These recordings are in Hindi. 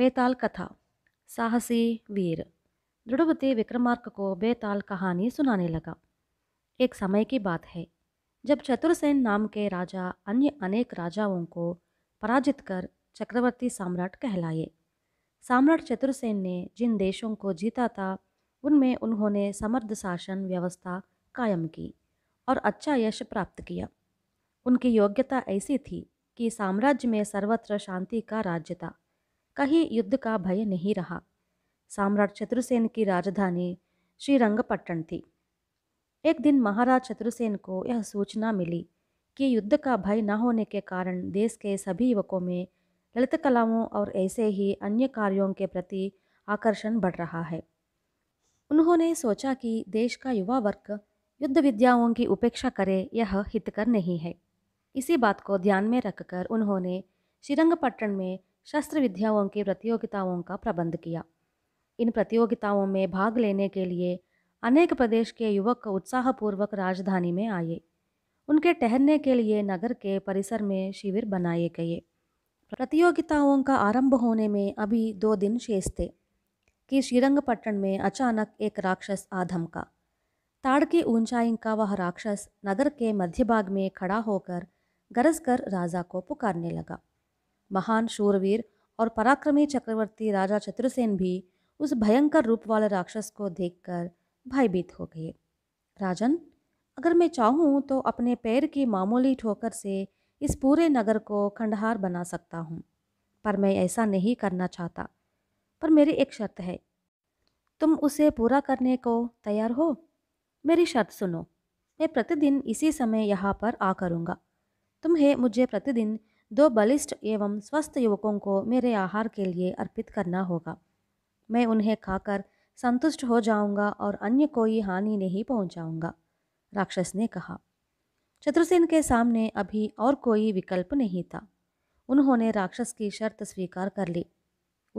बेताल कथा साहसी वीर दृढ़वती विक्रमार्क को बेताल कहानी सुनाने लगा एक समय की बात है जब चतुरसेन नाम के राजा अन्य अनेक राजाओं को पराजित कर चक्रवर्ती सम्राट कहलाए सम्राट चतुरसेन ने जिन देशों को जीता था उनमें उन्होंने समर्थ शासन व्यवस्था कायम की और अच्छा यश प्राप्त किया उनकी योग्यता ऐसी थी कि साम्राज्य में सर्वत्र शांति का राज्य था कहीं युद्ध का भय नहीं रहा सम्राट चतुर्सेन की राजधानी श्रीरंगपट्टन थी एक दिन महाराज चतुर्सेन को यह सूचना मिली कि युद्ध का भय न होने के कारण देश के सभी युवकों में ललित कलाओं और ऐसे ही अन्य कार्यों के प्रति आकर्षण बढ़ रहा है उन्होंने सोचा कि देश का युवा वर्ग युद्ध विद्याओं की उपेक्षा करे यह हितकर नहीं है इसी बात को ध्यान में रखकर उन्होंने श्रीरंगपट्टन में शस्त्र विद्याओं की प्रतियोगिताओं का प्रबंध किया इन प्रतियोगिताओं में भाग लेने के लिए अनेक प्रदेश के युवक उत्साहपूर्वक राजधानी में आए उनके ठहरने के लिए नगर के परिसर में शिविर बनाए गए प्रतियोगिताओं का आरंभ होने में अभी दो दिन शेष थे कि श्रीरंगपट्टन में अचानक एक राक्षस आधम का ताड़ की ऊंचाई का वह राक्षस नगर के मध्य भाग में खड़ा होकर गरज कर राजा को पुकारने लगा महान शूरवीर और पराक्रमी चक्रवर्ती राजा चतुरसेन भी उस भयंकर रूप वाले राक्षस को देखकर भयभीत हो गए राजन अगर मैं चाहूँ तो अपने पैर की मामूली ठोकर से इस पूरे नगर को खंडहार बना सकता हूँ पर मैं ऐसा नहीं करना चाहता पर मेरी एक शर्त है तुम उसे पूरा करने को तैयार हो मेरी शर्त सुनो मैं प्रतिदिन इसी समय यहाँ पर आ करूँगा तुम्हें मुझे प्रतिदिन दो बलिष्ठ एवं स्वस्थ युवकों को मेरे आहार के लिए अर्पित करना होगा मैं उन्हें खाकर संतुष्ट हो जाऊंगा और अन्य कोई हानि नहीं पहुंचाऊंगा राक्षस ने कहा चतुर्सेन के सामने अभी और कोई विकल्प नहीं था उन्होंने राक्षस की शर्त स्वीकार कर ली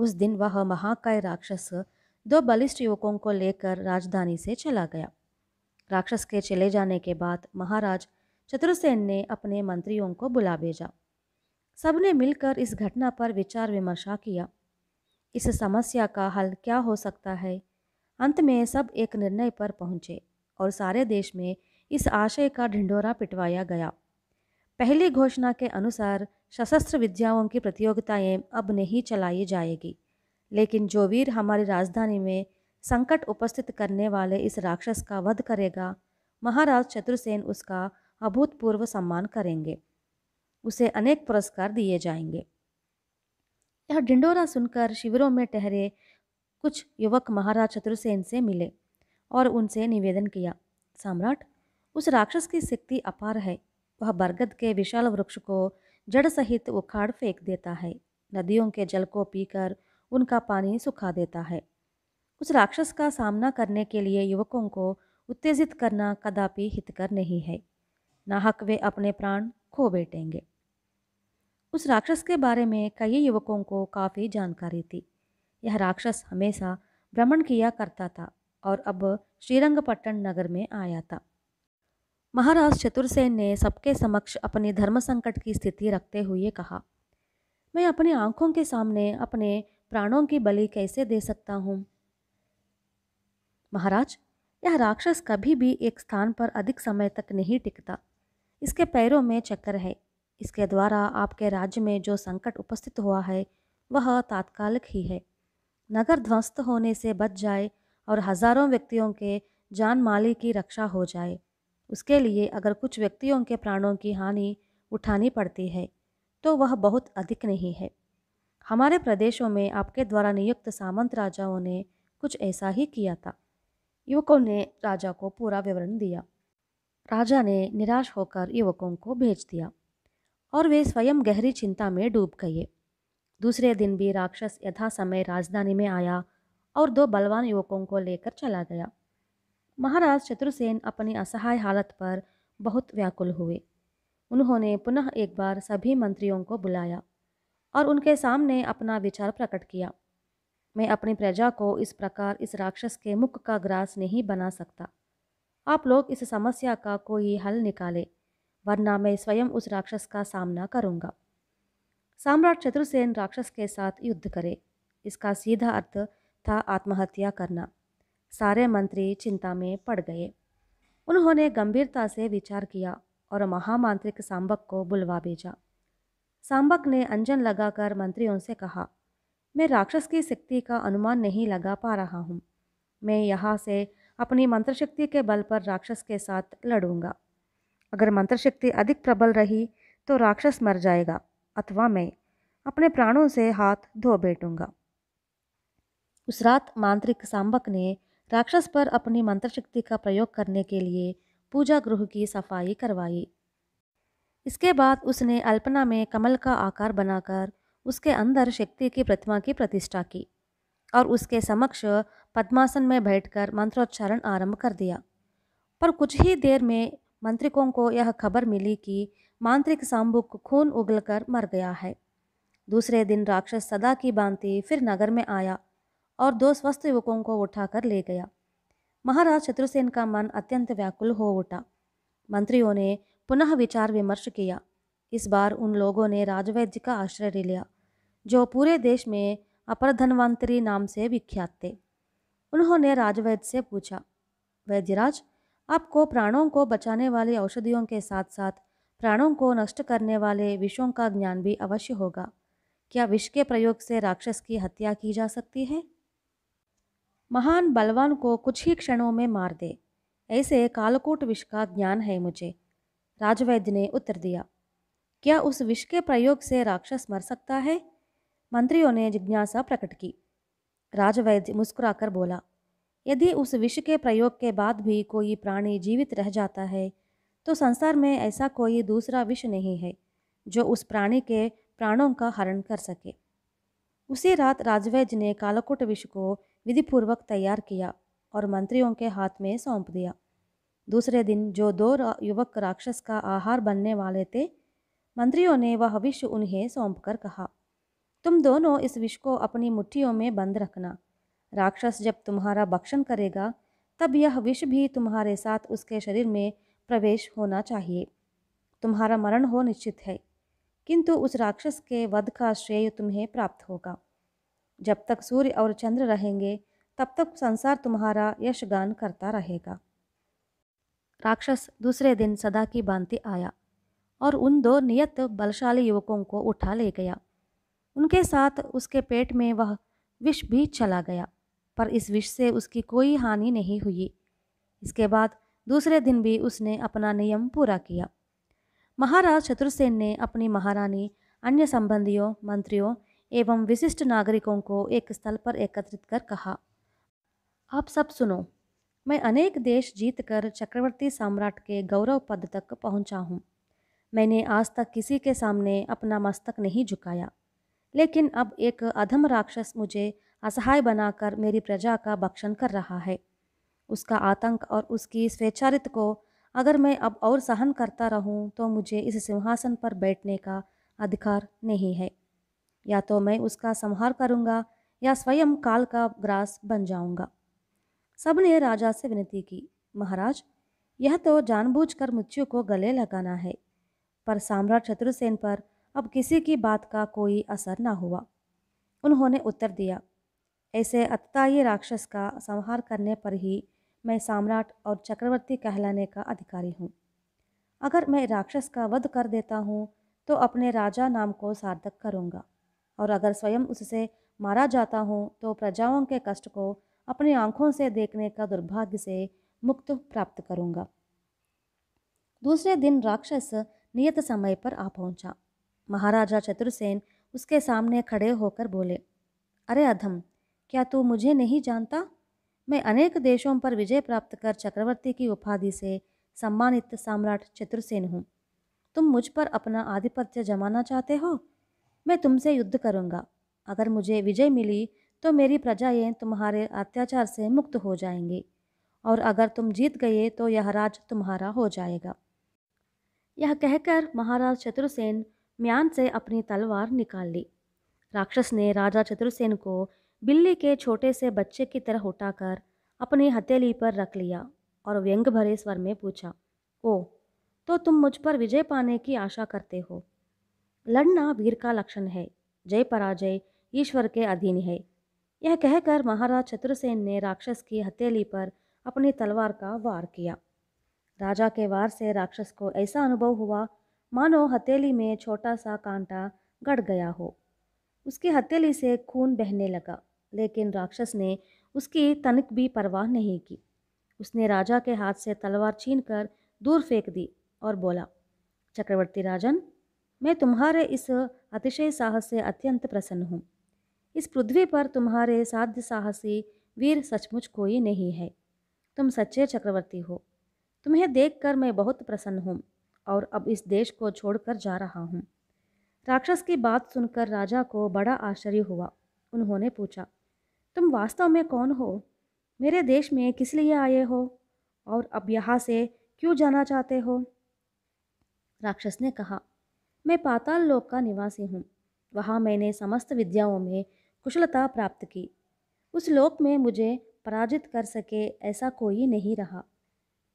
उस दिन वह महाकाय राक्षस दो बलिष्ठ युवकों को लेकर राजधानी से चला गया राक्षस के चले जाने के बाद महाराज चतुर्सेन ने अपने मंत्रियों को बुला भेजा सबने मिलकर इस घटना पर विचार विमर्शा किया इस समस्या का हल क्या हो सकता है अंत में सब एक निर्णय पर पहुंचे और सारे देश में इस आशय का ढिंडोरा पिटवाया गया पहली घोषणा के अनुसार सशस्त्र विद्याओं की प्रतियोगिताएं अब नहीं चलाई जाएगी लेकिन जो वीर हमारी राजधानी में संकट उपस्थित करने वाले इस राक्षस का वध करेगा महाराज चतुर्सेन उसका अभूतपूर्व सम्मान करेंगे उसे अनेक पुरस्कार दिए जाएंगे यह ढिंडोरा सुनकर शिविरों में ठहरे कुछ युवक महाराज चतुर्सेन से मिले और उनसे निवेदन किया सम्राट उस राक्षस की शक्ति अपार है वह बरगद के विशाल वृक्ष को जड़ सहित उखाड़ फेंक देता है नदियों के जल को पीकर उनका पानी सुखा देता है उस राक्षस का सामना करने के लिए युवकों को उत्तेजित करना कदापि हितकर नहीं है नाहक वे अपने प्राण खो बैठेंगे उस राक्षस के बारे में कई युवकों को काफ़ी जानकारी थी यह राक्षस हमेशा भ्रमण किया करता था और अब श्रीरंगपट्टन नगर में आया था महाराज चतुर्सेन ने सबके समक्ष अपने धर्म संकट की स्थिति रखते हुए कहा मैं अपनी आंखों के सामने अपने प्राणों की बलि कैसे दे सकता हूँ महाराज यह राक्षस कभी भी एक स्थान पर अधिक समय तक नहीं टिकता इसके पैरों में चक्कर है इसके द्वारा आपके राज्य में जो संकट उपस्थित हुआ है वह तात्कालिक ही है नगर ध्वस्त होने से बच जाए और हजारों व्यक्तियों के जान माली की रक्षा हो जाए उसके लिए अगर कुछ व्यक्तियों के प्राणों की हानि उठानी पड़ती है तो वह बहुत अधिक नहीं है हमारे प्रदेशों में आपके द्वारा नियुक्त सामंत राजाओं ने कुछ ऐसा ही किया था युवकों ने राजा को पूरा विवरण दिया राजा ने निराश होकर युवकों को भेज दिया और वे स्वयं गहरी चिंता में डूब गए दूसरे दिन भी राक्षस यथा समय राजधानी में आया और दो बलवान युवकों को लेकर चला गया महाराज चतुर्सेन अपनी असहाय हालत पर बहुत व्याकुल हुए उन्होंने पुनः एक बार सभी मंत्रियों को बुलाया और उनके सामने अपना विचार प्रकट किया मैं अपनी प्रजा को इस प्रकार इस राक्षस के मुख का ग्रास नहीं बना सकता आप लोग इस समस्या का कोई हल निकाले वरना मैं स्वयं उस राक्षस का सामना करूंगा सम्राट चतुर्सेन राक्षस के साथ युद्ध करे इसका सीधा अर्थ था आत्महत्या करना सारे मंत्री चिंता में पड़ गए उन्होंने गंभीरता से विचार किया और महामांत्रिक सांबक को बुलवा भेजा सांबक ने अंजन लगाकर मंत्रियों से कहा मैं राक्षस की शक्ति का अनुमान नहीं लगा पा रहा हूँ मैं यहाँ से अपनी मंत्र शक्ति के बल पर राक्षस के साथ लड़ूंगा अगर मंत्र शक्ति अधिक प्रबल रही तो राक्षस मर जाएगा अथवा मैं अपने प्राणों से हाथ धो बैठूंगा उस रात मांत्रिक सांबक ने राक्षस पर अपनी मंत्र शक्ति का प्रयोग करने के लिए पूजा गृह की सफाई करवाई इसके बाद उसने अल्पना में कमल का आकार बनाकर उसके अंदर शक्ति की प्रतिमा की प्रतिष्ठा की और उसके समक्ष पद्मासन में बैठकर मंत्रोच्चारण आरंभ कर दिया पर कुछ ही देर में मंत्रिकों को यह खबर मिली कि मांत्रिक सांबुक खून उगलकर मर गया है दूसरे दिन राक्षस सदा की बांति फिर नगर में आया और दो स्वस्थ युवकों को उठाकर ले गया महाराज शत्रुसेन का मन अत्यंत व्याकुल हो उठा मंत्रियों ने पुनः विचार विमर्श किया इस बार उन लोगों ने राजवैद्य का आश्रय लिया जो पूरे देश में अपर नाम से विख्यात थे उन्होंने राजवैद्य से पूछा वैद्यराज आपको प्राणों को बचाने वाली औषधियों के साथ साथ प्राणों को नष्ट करने वाले विषों का ज्ञान भी अवश्य होगा क्या विष के प्रयोग से राक्षस की हत्या की जा सकती है महान बलवान को कुछ ही क्षणों में मार दे ऐसे कालकूट विष का ज्ञान है मुझे राजवैद्य ने उत्तर दिया क्या उस विष के प्रयोग से राक्षस मर सकता है मंत्रियों ने जिज्ञासा प्रकट की राजवैद्य मुस्कुराकर बोला यदि उस विष के प्रयोग के बाद भी कोई प्राणी जीवित रह जाता है तो संसार में ऐसा कोई दूसरा विष नहीं है जो उस प्राणी के प्राणों का हरण कर सके उसी रात राजवैज ने कालकुट विष को विधिपूर्वक तैयार किया और मंत्रियों के हाथ में सौंप दिया दूसरे दिन जो दो युवक राक्षस का आहार बनने वाले थे मंत्रियों ने वह विष उन्हें सौंप कर कहा तुम दोनों इस विष को अपनी मुट्ठियों में बंद रखना राक्षस जब तुम्हारा भक्षण करेगा तब यह विष भी तुम्हारे साथ उसके शरीर में प्रवेश होना चाहिए तुम्हारा मरण हो निश्चित है किंतु उस राक्षस के वध का श्रेय तुम्हें प्राप्त होगा जब तक सूर्य और चंद्र रहेंगे तब तक संसार तुम्हारा यशगान करता रहेगा राक्षस दूसरे दिन सदा की बांति आया और उन दो नियत बलशाली युवकों को उठा ले गया उनके साथ उसके पेट में वह विष भी चला गया पर इस विष से उसकी कोई हानि नहीं हुई इसके बाद दूसरे दिन भी उसने अपना नियम पूरा किया महाराज शत्रुसेन ने अपनी महारानी अन्य संबंधियों मंत्रियों एवं विशिष्ट नागरिकों को एक स्थल पर एकत्रित कर कहा आप सब सुनो मैं अनेक देश जीतकर चक्रवर्ती सम्राट के गौरव पद तक पहुंचा हूं। मैंने आज तक किसी के सामने अपना मस्तक नहीं झुकाया लेकिन अब एक अधम राक्षस मुझे असहाय बनाकर मेरी प्रजा का भक्षण कर रहा है उसका आतंक और उसकी स्वेच्छारित को अगर मैं अब और सहन करता रहूं तो मुझे इस सिंहासन पर बैठने का अधिकार नहीं है या तो मैं उसका संहार करूंगा या स्वयं काल का ग्रास बन जाऊंगा सब ने राजा से विनती की महाराज यह तो जानबूझकर मृत्यु को गले लगाना है पर सम्राट शत्रुसेन पर अब किसी की बात का कोई असर न हुआ उन्होंने उत्तर दिया ऐसे अतताई राक्षस का संहार करने पर ही मैं सम्राट और चक्रवर्ती कहलाने का अधिकारी हूँ अगर मैं राक्षस का वध कर देता हूँ तो अपने राजा नाम को सार्थक करूँगा और अगर स्वयं उससे मारा जाता हूँ तो प्रजाओं के कष्ट को अपनी आँखों से देखने का दुर्भाग्य से मुक्त प्राप्त करूँगा दूसरे दिन राक्षस नियत समय पर आ पहुँचा महाराजा चतुर्सेन उसके सामने खड़े होकर बोले अरे अधम क्या तू मुझे नहीं जानता मैं अनेक देशों पर विजय प्राप्त कर चक्रवर्ती की उपाधि से सम्मानित सम्राट चतुर्सेन हूँ तुम मुझ पर अपना आधिपत्य जमाना चाहते हो मैं तुमसे युद्ध करूँगा अगर मुझे विजय मिली तो मेरी प्रजाएं तुम्हारे अत्याचार से मुक्त हो जाएंगी और अगर तुम जीत गए तो यह राज तुम्हारा हो जाएगा यह कहकर महाराज चतुर्सेन म्यान से अपनी तलवार निकाल ली राक्षस ने राजा चतुर्सेन को बिल्ली के छोटे से बच्चे की तरह उठाकर अपनी हथेली पर रख लिया और व्यंग भरे स्वर में पूछा ओ तो तुम मुझ पर विजय पाने की आशा करते हो लड़ना वीर का लक्षण है जय पराजय ईश्वर के अधीन है यह कहकर महाराज चतुर्सेन ने राक्षस की हथेली पर अपनी तलवार का वार किया राजा के वार से राक्षस को ऐसा अनुभव हुआ मानो हथेली में छोटा सा कांटा गड़ गया हो उसकी हथेली से खून बहने लगा लेकिन राक्षस ने उसकी तनिक भी परवाह नहीं की उसने राजा के हाथ से तलवार छीन कर दूर फेंक दी और बोला चक्रवर्ती राजन मैं तुम्हारे इस अतिशय साहस से अत्यंत प्रसन्न हूँ इस पृथ्वी पर तुम्हारे साध्य साहसी वीर सचमुच कोई नहीं है तुम सच्चे चक्रवर्ती हो तुम्हें देखकर मैं बहुत प्रसन्न हूँ और अब इस देश को छोड़कर जा रहा हूँ राक्षस की बात सुनकर राजा को बड़ा आश्चर्य हुआ उन्होंने पूछा तुम वास्तव में कौन हो मेरे देश में किस लिए आए हो और अब यहाँ से क्यों जाना चाहते हो राक्षस ने कहा मैं पाताल लोक का निवासी हूँ वहाँ मैंने समस्त विद्याओं में कुशलता प्राप्त की उस लोक में मुझे पराजित कर सके ऐसा कोई नहीं रहा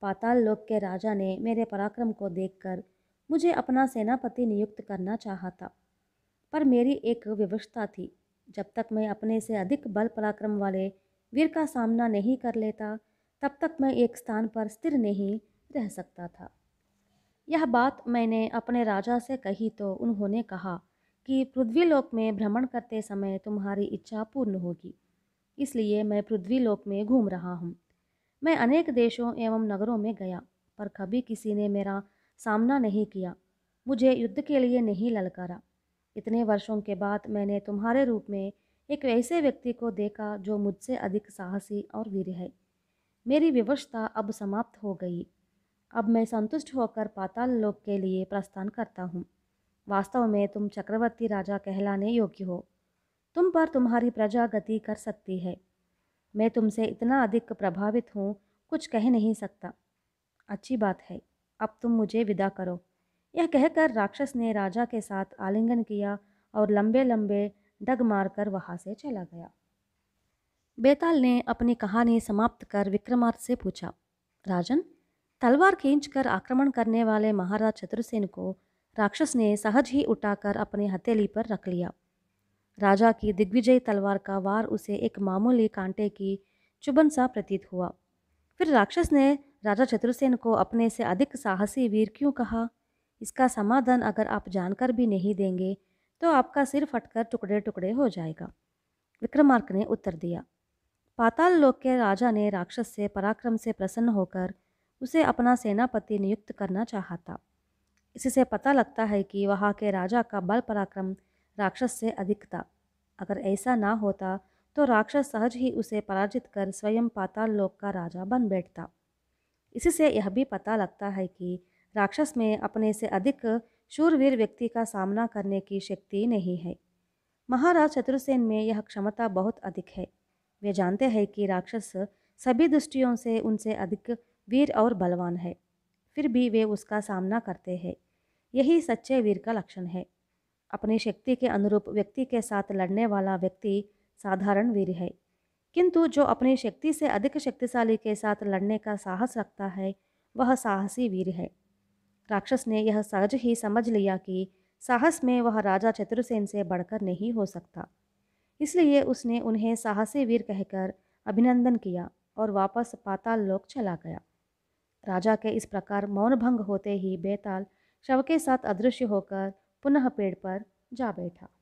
पाताल लोक के राजा ने मेरे पराक्रम को देखकर मुझे अपना सेनापति नियुक्त करना चाहा था पर मेरी एक विवशता थी जब तक मैं अपने से अधिक बल पराक्रम वाले वीर का सामना नहीं कर लेता तब तक मैं एक स्थान पर स्थिर नहीं रह सकता था यह बात मैंने अपने राजा से कही तो उन्होंने कहा कि पृथ्वीलोक में भ्रमण करते समय तुम्हारी इच्छा पूर्ण होगी इसलिए मैं पृथ्वीलोक में घूम रहा हूँ मैं अनेक देशों एवं नगरों में गया पर कभी किसी ने मेरा सामना नहीं किया मुझे युद्ध के लिए नहीं ललकारा इतने वर्षों के बाद मैंने तुम्हारे रूप में एक ऐसे व्यक्ति को देखा जो मुझसे अधिक साहसी और वीर है मेरी विवशता अब समाप्त हो गई अब मैं संतुष्ट होकर पाताल लोक के लिए प्रस्थान करता हूँ वास्तव में तुम चक्रवर्ती राजा कहलाने योग्य हो तुम पर तुम्हारी प्रजा गति कर सकती है मैं तुमसे इतना अधिक प्रभावित हूँ कुछ कह नहीं सकता अच्छी बात है अब तुम मुझे विदा करो यह कहकर राक्षस ने राजा के साथ आलिंगन किया और लंबे लंबे डग मारकर वहाँ से चला गया बेताल ने अपनी कहानी समाप्त कर विक्रमार्थ से पूछा राजन तलवार खींचकर आक्रमण करने वाले महाराज चतुर्सेन को राक्षस ने सहज ही उठाकर अपनी हथेली पर रख लिया राजा की दिग्विजय तलवार का वार उसे एक मामूली कांटे की चुबन सा प्रतीत हुआ फिर राक्षस ने राजा चतुर्सेन को अपने से अधिक साहसी वीर क्यों कहा इसका समाधान अगर आप जानकर भी नहीं देंगे तो आपका सिर फटकर टुकड़े टुकड़े हो जाएगा विक्रमार्क ने उत्तर दिया पाताल लोक के राजा ने राक्षस से पराक्रम से प्रसन्न होकर उसे अपना सेनापति नियुक्त करना चाहा था इससे पता लगता है कि वहाँ के राजा का बल पराक्रम राक्षस से अधिक था अगर ऐसा ना होता तो राक्षस सहज ही उसे पराजित कर स्वयं पाताल लोक का राजा बन बैठता इसी से यह भी पता लगता है कि राक्षस में अपने से अधिक शूरवीर व्यक्ति का सामना करने की शक्ति नहीं है महाराज शत्रुसेन में यह क्षमता बहुत अधिक है वे जानते हैं कि राक्षस सभी दृष्टियों से उनसे अधिक वीर और बलवान है फिर भी वे उसका सामना करते हैं यही सच्चे वीर का लक्षण है अपनी शक्ति के अनुरूप व्यक्ति के साथ लड़ने वाला व्यक्ति साधारण वीर है किंतु जो अपनी शक्ति से अधिक शक्तिशाली के साथ लड़ने का साहस रखता है वह साहसी वीर है राक्षस ने यह सहज ही समझ लिया कि साहस में वह राजा चतुर्सेन से बढ़कर नहीं हो सकता इसलिए उसने उन्हें साहसी वीर कहकर अभिनंदन किया और वापस पाताल लोक चला गया राजा के इस प्रकार मौन भंग होते ही बेताल शव के साथ अदृश्य होकर पुनः पेड़ पर जा बैठा